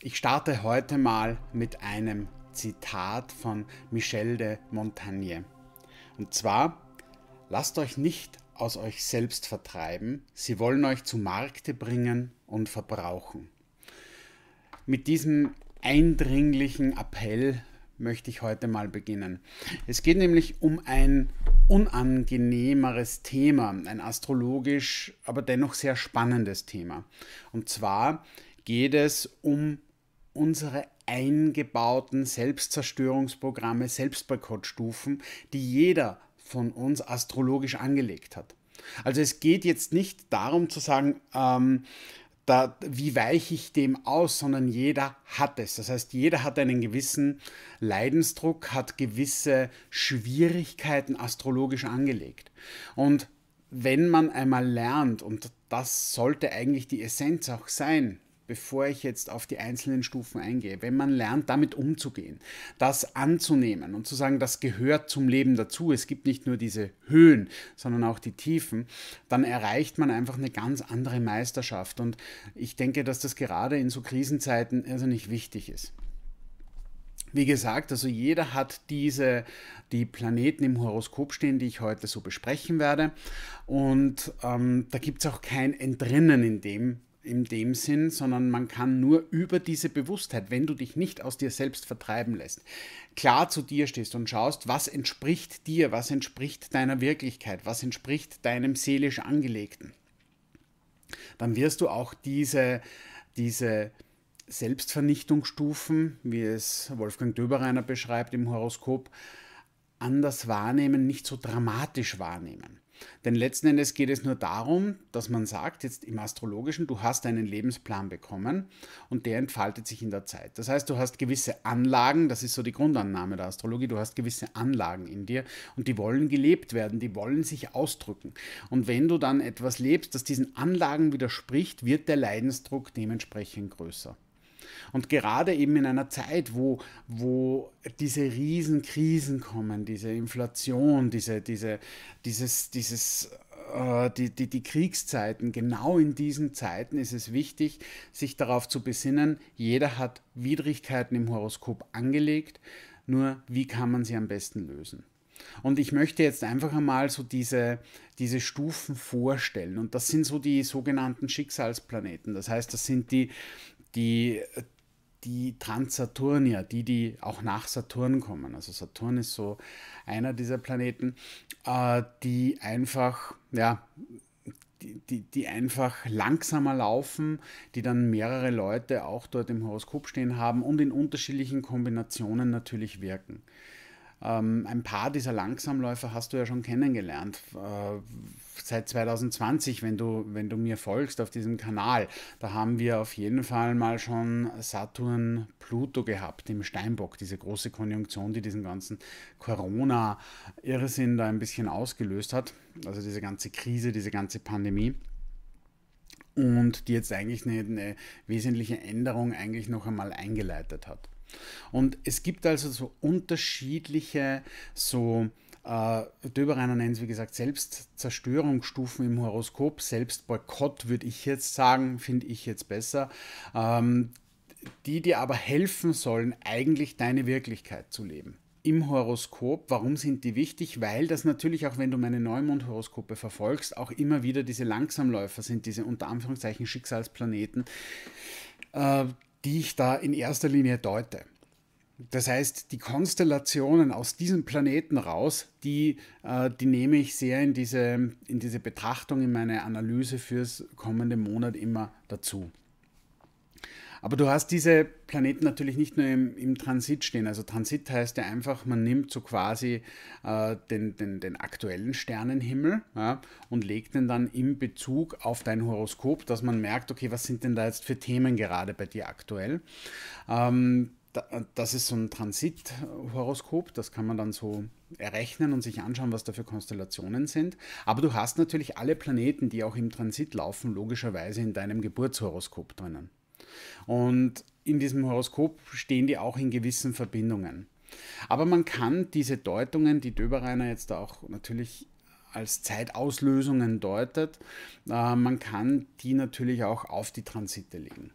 Ich starte heute mal mit einem Zitat von Michel de Montagne. Und zwar, lasst euch nicht aus euch selbst vertreiben, sie wollen euch zu Markte bringen und verbrauchen. Mit diesem eindringlichen Appell möchte ich heute mal beginnen. Es geht nämlich um ein unangenehmeres Thema, ein astrologisch, aber dennoch sehr spannendes Thema. Und zwar geht es um unsere eingebauten Selbstzerstörungsprogramme, Selbstboykottstufen, die jeder von uns astrologisch angelegt hat. Also es geht jetzt nicht darum zu sagen, ähm, da, wie weiche ich dem aus, sondern jeder hat es. Das heißt, jeder hat einen gewissen Leidensdruck, hat gewisse Schwierigkeiten astrologisch angelegt. Und wenn man einmal lernt, und das sollte eigentlich die Essenz auch sein, bevor ich jetzt auf die einzelnen Stufen eingehe, wenn man lernt, damit umzugehen, das anzunehmen und zu sagen, das gehört zum Leben dazu, es gibt nicht nur diese Höhen, sondern auch die Tiefen, dann erreicht man einfach eine ganz andere Meisterschaft. Und ich denke, dass das gerade in so Krisenzeiten also nicht wichtig ist. Wie gesagt, also jeder hat diese, die Planeten im Horoskop stehen, die ich heute so besprechen werde. Und ähm, da gibt es auch kein Entrinnen in dem, in dem Sinn, sondern man kann nur über diese Bewusstheit, wenn du dich nicht aus dir selbst vertreiben lässt, klar zu dir stehst und schaust, was entspricht dir, was entspricht deiner Wirklichkeit, was entspricht deinem seelisch Angelegten, dann wirst du auch diese, diese Selbstvernichtungsstufen, wie es Wolfgang Döbereiner beschreibt im Horoskop, anders wahrnehmen, nicht so dramatisch wahrnehmen. Denn letzten Endes geht es nur darum, dass man sagt, jetzt im astrologischen, du hast einen Lebensplan bekommen und der entfaltet sich in der Zeit. Das heißt, du hast gewisse Anlagen, das ist so die Grundannahme der Astrologie, du hast gewisse Anlagen in dir und die wollen gelebt werden, die wollen sich ausdrücken. Und wenn du dann etwas lebst, das diesen Anlagen widerspricht, wird der Leidensdruck dementsprechend größer. Und gerade eben in einer Zeit, wo, wo diese Riesenkrisen kommen, diese Inflation, diese, diese, dieses, dieses äh, die, die, die, Kriegszeiten, genau in diesen Zeiten ist es wichtig, sich darauf zu besinnen, jeder hat Widrigkeiten im Horoskop angelegt, nur wie kann man sie am besten lösen? Und ich möchte jetzt einfach einmal so diese, diese Stufen vorstellen. Und das sind so die sogenannten Schicksalsplaneten. Das heißt, das sind die, die, die Transsaturnier, die, die auch nach Saturn kommen. Also Saturn ist so einer dieser Planeten, äh, die einfach, ja, die, die, die, einfach langsamer laufen, die dann mehrere Leute auch dort im Horoskop stehen haben und in unterschiedlichen Kombinationen natürlich wirken. Ähm, ein paar dieser Langsamläufer hast du ja schon kennengelernt. Äh, seit 2020, wenn du, wenn du mir folgst auf diesem Kanal, da haben wir auf jeden Fall mal schon Saturn Pluto gehabt im Steinbock, diese große Konjunktion, die diesen ganzen Corona-Irrsinn da ein bisschen ausgelöst hat. Also diese ganze Krise, diese ganze Pandemie und die jetzt eigentlich eine, eine, wesentliche Änderung eigentlich noch einmal eingeleitet hat. Und es gibt also so unterschiedliche, so äh, Döberaner nennt es, wie gesagt, Selbstzerstörungsstufen im Horoskop. Selbstboykott würde ich jetzt sagen, finde ich jetzt besser. Ähm, die dir aber helfen sollen, eigentlich deine Wirklichkeit zu leben im Horoskop. Warum sind die wichtig? Weil das natürlich auch, wenn du meine Neumond-Horoskope verfolgst, auch immer wieder diese Langsamläufer sind, diese unter Anführungszeichen Schicksalsplaneten, äh, die ich da in erster Linie deute. Das heißt, die Konstellationen aus diesem Planeten raus, die, äh, die nehme ich sehr in diese, in diese Betrachtung, in meine Analyse fürs kommende Monat immer dazu. Aber du hast diese Planeten natürlich nicht nur im, im, Transit stehen. Also Transit heißt ja einfach, man nimmt so quasi äh, den, den, den, aktuellen Sternenhimmel ja, und legt den dann in Bezug auf dein Horoskop, dass man merkt, okay, was sind denn da jetzt für Themen gerade bei dir aktuell? Ähm, das ist so ein Transit-Horoskop, das kann man dann so errechnen und sich anschauen, was da für Konstellationen sind. Aber du hast natürlich alle Planeten, die auch im Transit laufen, logischerweise in deinem Geburtshoroskop drinnen. Und in diesem Horoskop stehen die auch in gewissen Verbindungen. Aber man kann diese Deutungen, die Döberreiner jetzt auch natürlich als Zeitauslösungen deutet, äh, man kann die natürlich auch auf die Transite legen.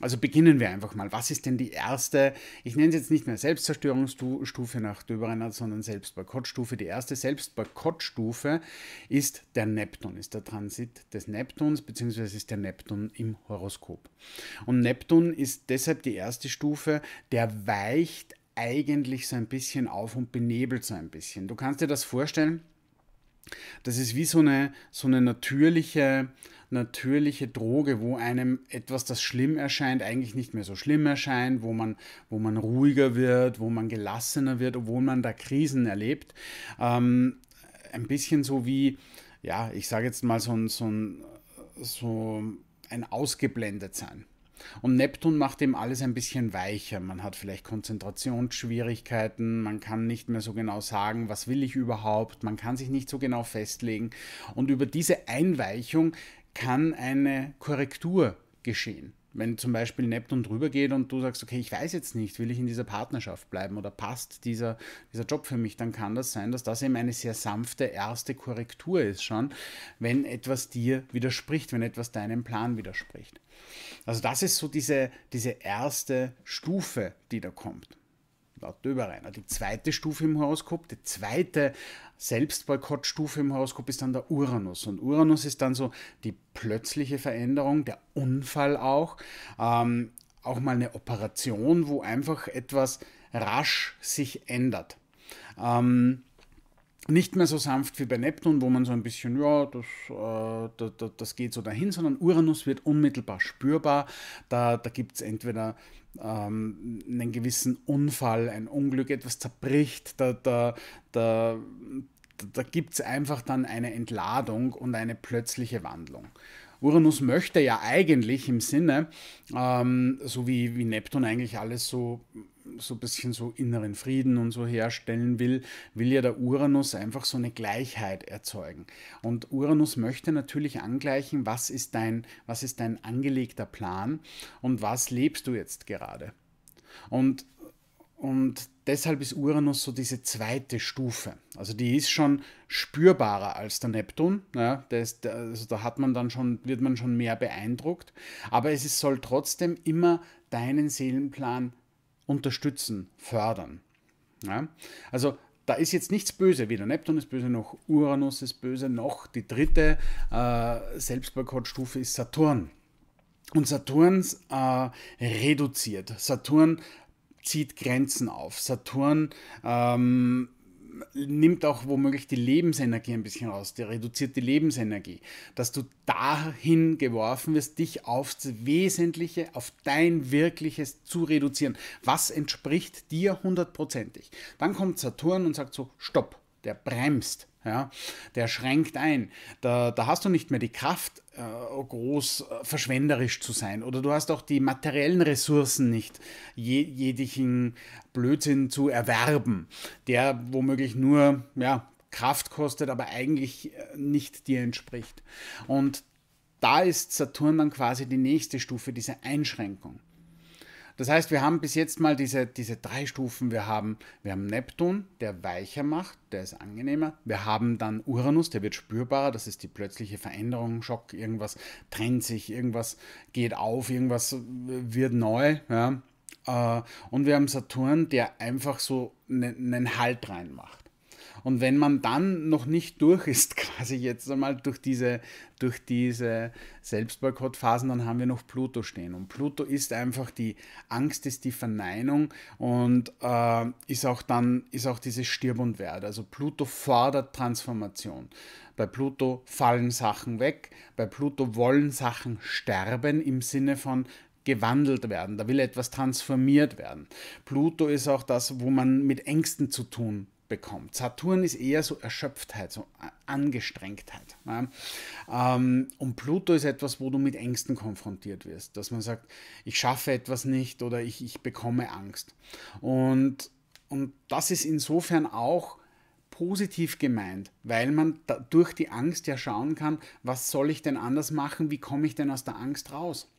Also beginnen wir einfach mal. Was ist denn die erste, ich nenne es jetzt nicht mehr Selbstzerstörungsstufe nach Döberenert, sondern Selbstboykottstufe. Die erste Selbstboykottstufe ist der Neptun, ist der Transit des Neptuns, beziehungsweise ist der Neptun im Horoskop. Und Neptun ist deshalb die erste Stufe, der weicht eigentlich so ein bisschen auf und benebelt so ein bisschen. Du kannst dir das vorstellen, das ist wie so eine, so eine natürliche natürliche Droge, wo einem etwas, das schlimm erscheint, eigentlich nicht mehr so schlimm erscheint, wo man, wo man ruhiger wird, wo man gelassener wird, obwohl man da Krisen erlebt. Ähm, ein bisschen so wie, ja, ich sage jetzt mal so ein, so ein, so ein ausgeblendet sein. Und Neptun macht dem alles ein bisschen weicher. Man hat vielleicht Konzentrationsschwierigkeiten, man kann nicht mehr so genau sagen, was will ich überhaupt, man kann sich nicht so genau festlegen. Und über diese Einweichung kann eine Korrektur geschehen. Wenn zum Beispiel Neptun drüber geht und du sagst, okay, ich weiß jetzt nicht, will ich in dieser Partnerschaft bleiben oder passt dieser, dieser Job für mich, dann kann das sein, dass das eben eine sehr sanfte erste Korrektur ist schon, wenn etwas dir widerspricht, wenn etwas deinem Plan widerspricht. Also das ist so diese, diese erste Stufe, die da kommt lauter Überreiner. Die zweite Stufe im Horoskop, die zweite Selbstboykottstufe im Horoskop ist dann der Uranus. Und Uranus ist dann so die plötzliche Veränderung, der Unfall auch, ähm, auch mal eine Operation, wo einfach etwas rasch sich ändert. Ähm, nicht mehr so sanft wie bei Neptun, wo man so ein bisschen, ja, das, äh, das, das geht so dahin, sondern Uranus wird unmittelbar spürbar. Da, da gibt es entweder ähm, einen gewissen Unfall, ein Unglück, etwas zerbricht, da, da, da, da gibt es einfach dann eine Entladung und eine plötzliche Wandlung. Uranus möchte ja eigentlich im Sinne, ähm, so wie, wie Neptun eigentlich alles so so ein bisschen so inneren Frieden und so herstellen will, will ja der Uranus einfach so eine Gleichheit erzeugen. Und Uranus möchte natürlich angleichen, was ist dein, was ist dein angelegter Plan und was lebst du jetzt gerade. Und, und deshalb ist Uranus so diese zweite Stufe. Also die ist schon spürbarer als der Neptun. Ja, ist, also da hat man dann schon, wird man schon mehr beeindruckt. Aber es ist, soll trotzdem immer deinen Seelenplan unterstützen, fördern. Ja? Also da ist jetzt nichts böse, weder Neptun ist böse, noch Uranus ist böse, noch die dritte äh, Selbstboykottstufe ist Saturn. Und Saturn äh, reduziert. Saturn zieht Grenzen auf. Saturn ähm, nimmt auch womöglich die Lebensenergie ein bisschen raus, die reduziert die Lebensenergie, dass du dahin geworfen wirst, dich aufs Wesentliche, auf dein Wirkliches zu reduzieren. Was entspricht dir hundertprozentig? Dann kommt Saturn und sagt so, stopp der bremst, ja, der schränkt ein. Da, da hast du nicht mehr die Kraft, äh, groß äh, verschwenderisch zu sein. Oder du hast auch die materiellen Ressourcen nicht, je, jeglichen Blödsinn zu erwerben, der womöglich nur ja, Kraft kostet, aber eigentlich äh, nicht dir entspricht. Und da ist Saturn dann quasi die nächste Stufe, diese Einschränkung. Das heißt, wir haben bis jetzt mal diese, diese drei Stufen. Wir haben, wir haben Neptun, der weicher macht, der ist angenehmer. Wir haben dann Uranus, der wird spürbarer. Das ist die plötzliche Veränderung, Schock, irgendwas trennt sich, irgendwas geht auf, irgendwas wird neu. Ja. Äh, und wir haben Saturn, der einfach so einen ne, Halt reinmacht. Und wenn man dann noch nicht durch ist, quasi jetzt einmal durch diese, durch diese Selbstboykottphasen, dann haben wir noch Pluto stehen. Und Pluto ist einfach die Angst, ist die Verneinung und äh, ist auch dann, ist auch dieses Stirb und Werde. Also Pluto fordert Transformation. Bei Pluto fallen Sachen weg, bei Pluto wollen Sachen sterben im Sinne von gewandelt werden, da will etwas transformiert werden. Pluto ist auch das, wo man mit Ängsten zu tun bekommt. Saturn ist eher so Erschöpftheit, so Angestrengtheit. Ja? Ähm, und Pluto ist etwas, wo du mit Ängsten konfrontiert wirst, dass man sagt, ich schaffe etwas nicht oder ich, ich bekomme Angst. Und, und das ist insofern auch positiv gemeint, weil man durch die Angst ja schauen kann, was soll ich denn anders machen, wie komme ich denn aus der Angst raus.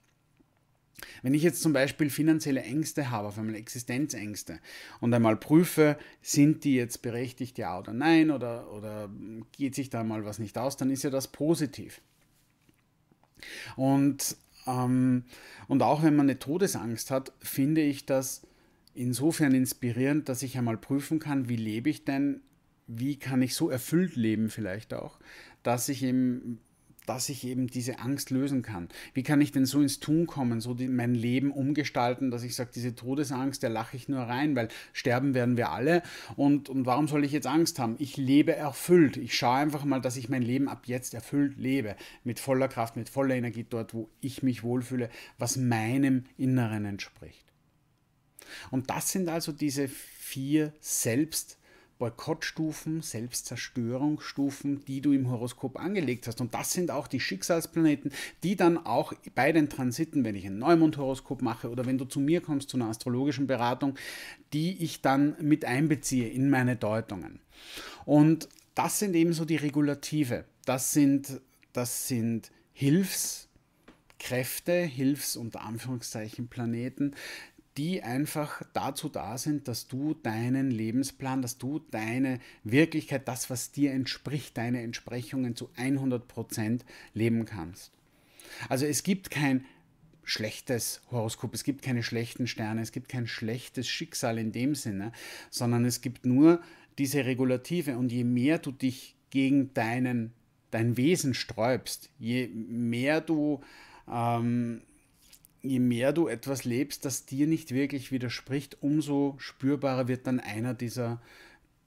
Wenn ich jetzt zum Beispiel finanzielle Ängste habe, auf einmal Existenzängste und einmal prüfe, sind die jetzt berechtigt, ja oder nein, oder, oder geht sich da mal was nicht aus, dann ist ja das positiv. Und, ähm, und auch wenn man eine Todesangst hat, finde ich das insofern inspirierend, dass ich einmal prüfen kann, wie lebe ich denn, wie kann ich so erfüllt leben vielleicht auch, dass ich eben dass ich eben diese Angst lösen kann. Wie kann ich denn so ins Tun kommen, so die, mein Leben umgestalten, dass ich sage, diese Todesangst, der lache ich nur rein, weil sterben werden wir alle. Und, und warum soll ich jetzt Angst haben? Ich lebe erfüllt. Ich schaue einfach mal, dass ich mein Leben ab jetzt erfüllt lebe. Mit voller Kraft, mit voller Energie dort, wo ich mich wohlfühle, was meinem Inneren entspricht. Und das sind also diese vier Selbst- Boykottstufen, Selbstzerstörungsstufen, die du im Horoskop angelegt hast. Und das sind auch die Schicksalsplaneten, die dann auch bei den Transiten, wenn ich ein Neumond-Horoskop mache oder wenn du zu mir kommst zu einer astrologischen Beratung, die ich dann mit einbeziehe in meine Deutungen. Und das sind ebenso die Regulative. Das sind, das sind Hilfs- Hilfs- unter Anführungszeichen Planeten, die einfach dazu da sind, dass du deinen Lebensplan, dass du deine Wirklichkeit, das, was dir entspricht, deine Entsprechungen zu 100% Prozent leben kannst. Also es gibt kein schlechtes Horoskop, es gibt keine schlechten Sterne, es gibt kein schlechtes Schicksal in dem Sinne, sondern es gibt nur diese Regulative und je mehr du dich gegen deinen, dein Wesen sträubst, je mehr du ähm, je mehr du etwas lebst, das dir nicht wirklich widerspricht, umso spürbarer wird dann einer dieser,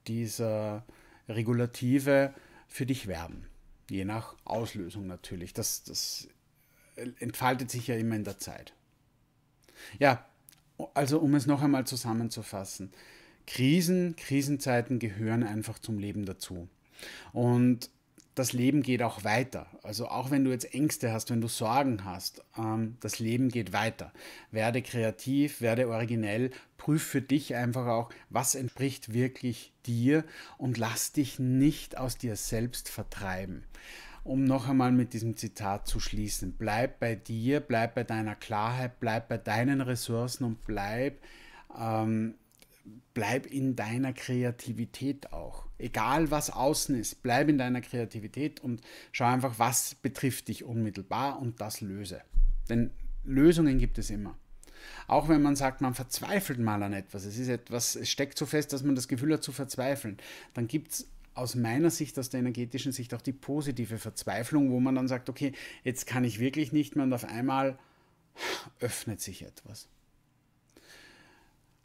dieser Regulative für dich werden. Je nach Auslösung natürlich. Das, das äh, entfaltet sich ja immer in der Zeit. Ja, also um es noch einmal zusammenzufassen. Krisen, Krisenzeiten gehören einfach zum Leben dazu. Und das Leben geht auch weiter. Also auch wenn du jetzt Ängste hast, wenn du Sorgen hast, ähm, das Leben geht weiter. Werde kreativ, werde originell, prüf für dich einfach auch, was entspricht wirklich dir und lass dich nicht aus dir selbst vertreiben. Um noch einmal mit diesem Zitat zu schließen, bleib bei dir, bleib bei deiner Klarheit, bleib bei deinen Ressourcen und bleib ähm, bleib in deiner Kreativität auch. Egal was außen ist, bleib in deiner Kreativität und schau einfach, was betrifft dich unmittelbar und das löse. Denn Lösungen gibt es immer. Auch wenn man sagt, man verzweifelt mal an etwas, es ist etwas, es steckt so fest, dass man das Gefühl hat zu verzweifeln, dann gibt es aus meiner Sicht, aus der energetischen Sicht auch die positive Verzweiflung, wo man dann sagt, okay, jetzt kann ich wirklich nicht mehr und auf einmal öffnet sich etwas.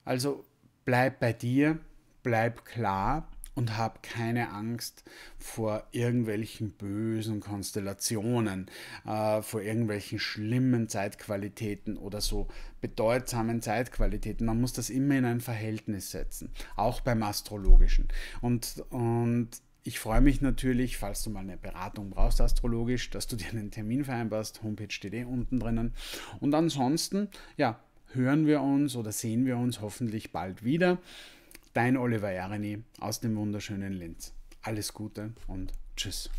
Also Bleib bei dir, bleib klar und hab keine Angst vor irgendwelchen bösen Konstellationen, äh, vor irgendwelchen schlimmen Zeitqualitäten oder so bedeutsamen Zeitqualitäten. Man muss das immer in ein Verhältnis setzen, auch beim astrologischen. Und, und ich freue mich natürlich, falls du mal eine Beratung brauchst astrologisch, dass du dir einen Termin vereinbarst, homepage.de eh unten drinnen. Und ansonsten, ja, hören wir uns oder sehen wir uns hoffentlich bald wieder. Dein Oliver Jareni aus dem wunderschönen Linz. Alles Gute und tschüss.